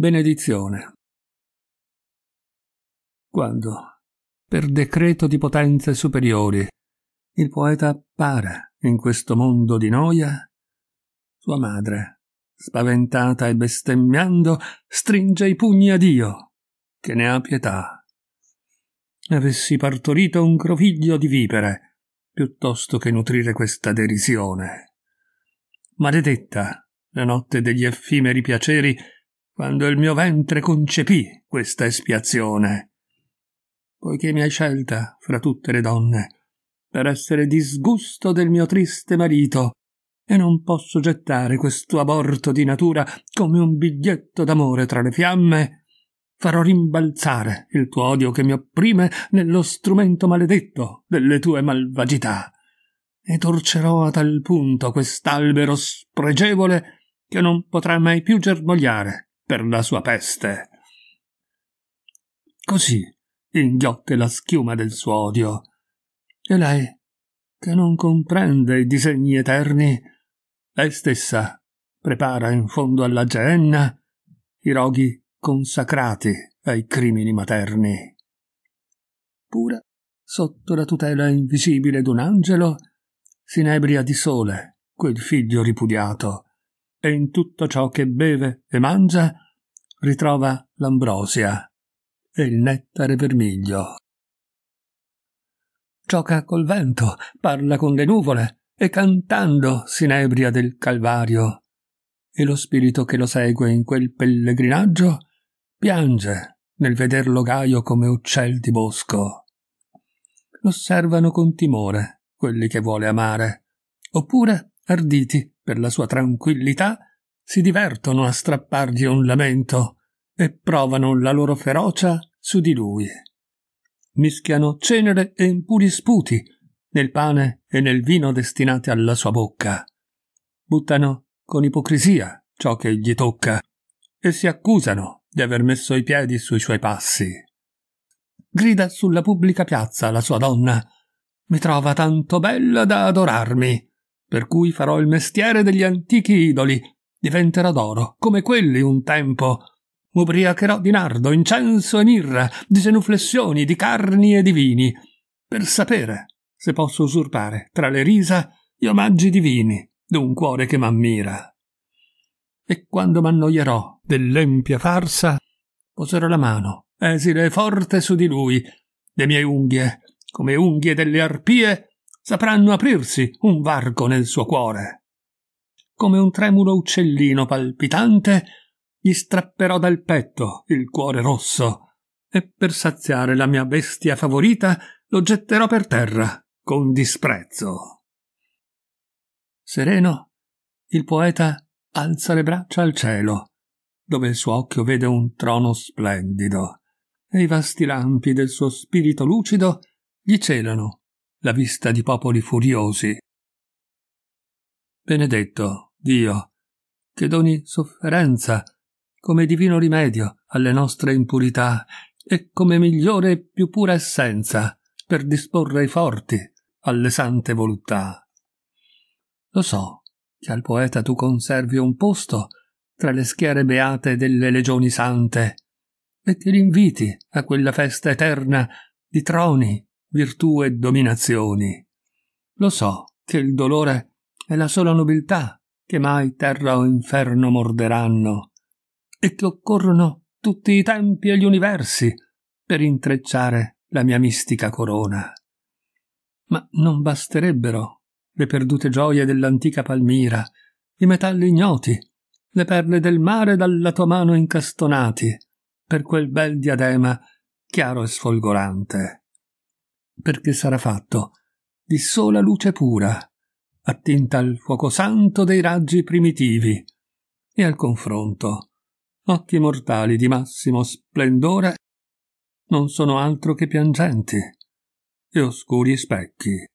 benedizione. Quando, per decreto di potenze superiori, il poeta appare in questo mondo di noia, sua madre, spaventata e bestemmiando, stringe i pugni a Dio, che ne ha pietà. Avessi partorito un groviglio di vipere, piuttosto che nutrire questa derisione. Maledetta la notte degli effimeri piaceri quando il mio ventre concepì questa espiazione. Poiché mi hai scelta fra tutte le donne, per essere disgusto del mio triste marito, e non posso gettare questo aborto di natura come un biglietto d'amore tra le fiamme, farò rimbalzare il tuo odio che mi opprime nello strumento maledetto delle tue malvagità, e torcerò a tal punto quest'albero spregevole che non potrà mai più germogliare per la sua peste. Così inghiotte la schiuma del suo odio. E lei, che non comprende i disegni eterni, lei stessa prepara in fondo alla geenna i roghi consacrati ai crimini materni. Pura, sotto la tutela invisibile d'un angelo, s'inebria di sole quel figlio ripudiato, e in tutto ciò che beve e mangia ritrova l'ambrosia e il nettare vermiglio. Gioca col vento, parla con le nuvole e cantando s'inebria del Calvario. E lo spirito che lo segue in quel pellegrinaggio piange nel vederlo gaio come uccel di bosco. L'osservano con timore quelli che vuole amare, oppure arditi per la sua tranquillità, si divertono a strappargli un lamento e provano la loro ferocia su di lui. Mischiano cenere e impuri sputi nel pane e nel vino destinati alla sua bocca. Buttano con ipocrisia ciò che gli tocca e si accusano di aver messo i piedi sui suoi passi. Grida sulla pubblica piazza la sua donna. Mi trova tanto bella da adorarmi per cui farò il mestiere degli antichi idoli. Diventerò d'oro, come quelli un tempo. M'ubriacherò di nardo, incenso e mirra, di genuflessioni, di carni e di vini, per sapere se posso usurpare, tra le risa, gli omaggi divini d'un cuore che m'ammira. E quando m'annoierò dell'empia farsa, poserò la mano, esile e forte su di lui, le mie unghie, come unghie delle arpie, sapranno aprirsi un varco nel suo cuore. Come un tremulo uccellino palpitante, gli strapperò dal petto il cuore rosso e per saziare la mia bestia favorita lo getterò per terra con disprezzo. Sereno, il poeta alza le braccia al cielo, dove il suo occhio vede un trono splendido, e i vasti lampi del suo spirito lucido gli celano la vista di popoli furiosi. Benedetto Dio, che doni sofferenza come divino rimedio alle nostre impurità e come migliore e più pura essenza per disporre i forti alle sante voluttà. Lo so che al poeta tu conservi un posto tra le schiere beate delle legioni sante e che l'inviti a quella festa eterna di troni virtù e dominazioni. Lo so che il dolore è la sola nobiltà che mai terra o inferno morderanno, e che occorrono tutti i tempi e gli universi per intrecciare la mia mistica corona. Ma non basterebbero le perdute gioie dell'antica Palmira, i metalli ignoti, le perle del mare dalla tua mano incastonati, per quel bel diadema chiaro e sfolgorante perché sarà fatto di sola luce pura, attinta al fuoco santo dei raggi primitivi e al confronto. Occhi mortali di massimo splendore non sono altro che piangenti e oscuri specchi